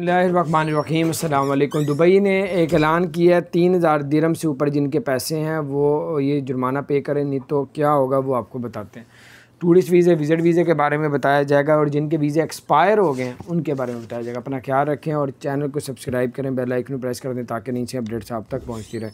बसमीम अल्लाम दुबई ने एक ऐलान किया है तीन हज़ार दिरम से ऊपर जिनके पैसे हैं वो ये जुर्माना पे करें नहीं तो क्या होगा वो आपको बताते हैं टूरिस्ट वीज़े विज़िट वीज़े के बारे में बताया जाएगा और जिनके वीज़े एक्सपायर हो गए हैं उनके बारे में बताया जाएगा अपना ख्याल रखें और चैनल को सब्सक्राइब करें बेलाइकन प्रेस कर दें ताकि नीचे अपडेट्स आप तक पहुँचती रहे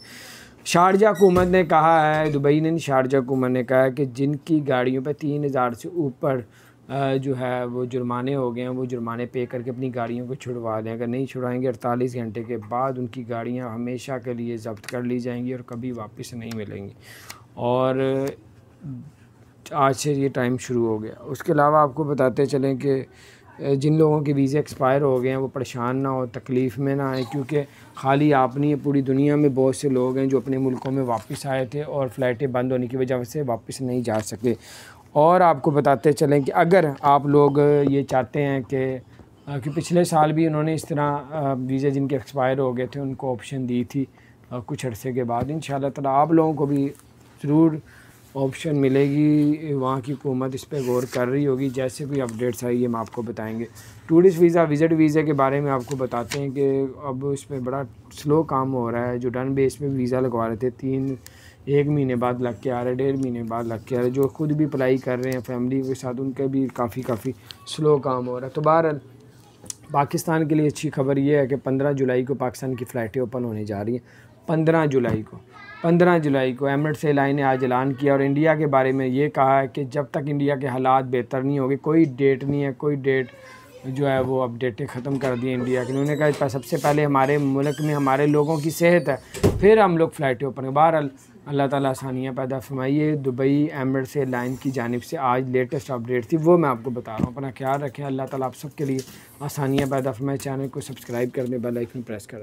शारजा हुकूमत ने कहा है दुबई ने शारजा हुकूमत ने कहा है कि जिनकी गाड़ियों पर तीन हज़ार से ऊपर जो है वो जुर्माने हो गए हैं वो जुर्माने पे करके अपनी गाड़ियों को छुड़वा दें अगर नहीं छुड़ाएंगे अड़तालीस घंटे के बाद उनकी गाड़ियाँ हमेशा के लिए जब्त कर ली जाएंगी और कभी वापस नहीं मिलेंगी और आज से ये टाइम शुरू हो गया उसके अलावा आपको बताते चलें कि जिन लोगों के वीज़े एक्सपायर हो गए हैं वो परेशान ना हो तकलीफ़ में ना आए क्योंकि खाली आप नहीं पूरी दुनिया में बहुत से लोग हैं जो अपने मुल्कों में वापस आए थे और फ़्लाइटें बंद होने की वजह से वापस नहीं जा सके और आपको बताते चलें कि अगर आप लोग ये चाहते हैं कि कि पिछले साल भी उन्होंने इस तरह वीज़े जिनके एक्सपायर हो गए थे उनको ऑप्शन दी थी कुछ अरसे के बाद इन ताला आप लोगों को भी ज़रूर ऑप्शन मिलेगी वहाँ की हुकूमत इस पर गौर कर रही होगी जैसे कोई अपडेट्स आई हम आपको बताएंगे टूरिस्ट वीज़ा विज़िट वीज़ा के बारे में आपको बताते हैं कि अब इस पर बड़ा स्लो काम हो रहा है जो डन बेस में वीज़ा लगवा रहे थे तीन एक महीने बाद लग के आ रहे डेढ़ महीने बाद लग के आ रहे जो खुद भी अप्लाई कर रहे हैं फैमिली के साथ उनके भी काफ़ी काफ़ी स्लो काम हो रहा है तो बहरहाल पाकिस्तान के लिए अच्छी खबर यह है कि पंद्रह जुलाई को पाकिस्तान की फ़्लाइटें ओपन होने जा रही हैं पंद्रह जुलाई को पंद्रह जुलाई को से लाइन ने आज ऐलान किया और इंडिया के बारे में ये कहा है कि जब तक इंडिया के हालात बेहतर नहीं होंगे कोई डेट नहीं है कोई डेट जो है वो अपडेटें ख़त्म कर दी इंडिया के उन्होंने कहा सबसे पहले हमारे मुल्क में हमारे लोगों की सेहत है फिर हम लोग फ़्लाइटें ओपन बहर अल्लाह ताला आसानियाँ पैदा फरमाइए दुबई एमर से लाइन की जानब से आज लेटेस्ट अपडेट थी वो मैं आपको बता रहा हूँ अपना ख्याल रखें अल्लाह ताला आप सब के लिए आसानियाँ पैदा फरमाए चैनल को सब्सक्राइब कर दें बेल आइकन प्रेस कर